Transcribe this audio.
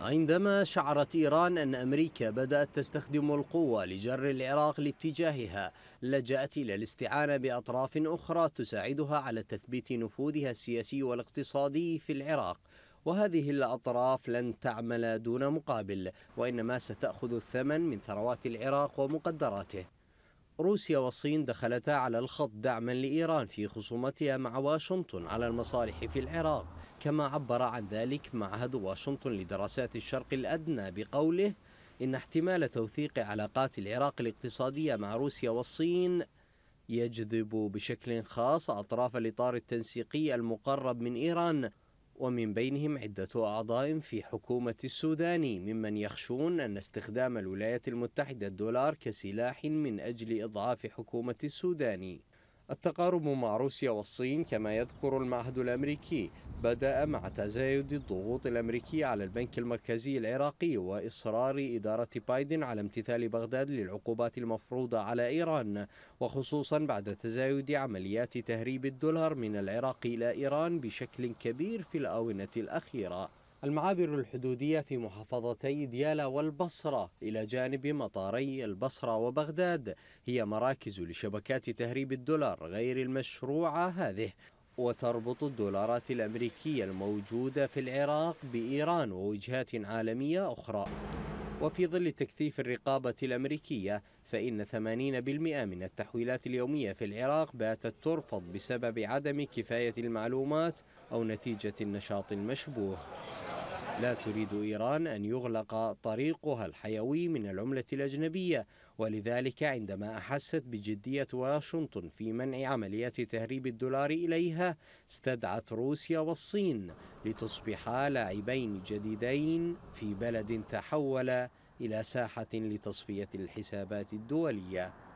عندما شعرت إيران أن أمريكا بدأت تستخدم القوة لجر العراق لاتجاهها لجأت إلى الاستعانة بأطراف أخرى تساعدها على تثبيت نفوذها السياسي والاقتصادي في العراق وهذه الأطراف لن تعمل دون مقابل وإنما ستأخذ الثمن من ثروات العراق ومقدراته روسيا والصين دخلتا على الخط دعما لإيران في خصومتها مع واشنطن على المصالح في العراق كما عبر عن ذلك معهد واشنطن لدراسات الشرق الأدنى بقوله إن احتمال توثيق علاقات العراق الاقتصادية مع روسيا والصين يجذب بشكل خاص أطراف الإطار التنسيقي المقرب من إيران ومن بينهم عدة أعضاء في حكومة السودان ممن يخشون أن استخدام الولايات المتحدة الدولار كسلاح من أجل إضعاف حكومة السودان التقارب مع روسيا والصين كما يذكر المعهد الأمريكي بدأ مع تزايد الضغوط الأمريكية على البنك المركزي العراقي وإصرار إدارة بايدن على امتثال بغداد للعقوبات المفروضة على إيران وخصوصا بعد تزايد عمليات تهريب الدولار من العراق إلى إيران بشكل كبير في الآونة الأخيرة المعابر الحدودية في محافظتي ديالى والبصرة إلى جانب مطاري البصرة وبغداد هي مراكز لشبكات تهريب الدولار غير المشروعة هذه وتربط الدولارات الأمريكية الموجودة في العراق بإيران ووجهات عالمية أخرى وفي ظل تكثيف الرقابة الأمريكية فإن 80% من التحويلات اليومية في العراق باتت ترفض بسبب عدم كفاية المعلومات أو نتيجة النشاط المشبوه لا تريد إيران أن يغلق طريقها الحيوي من العملة الأجنبية ولذلك عندما أحست بجدية واشنطن في منع عمليات تهريب الدولار إليها استدعت روسيا والصين لتصبحا لاعبين جديدين في بلد تحول إلى ساحة لتصفية الحسابات الدولية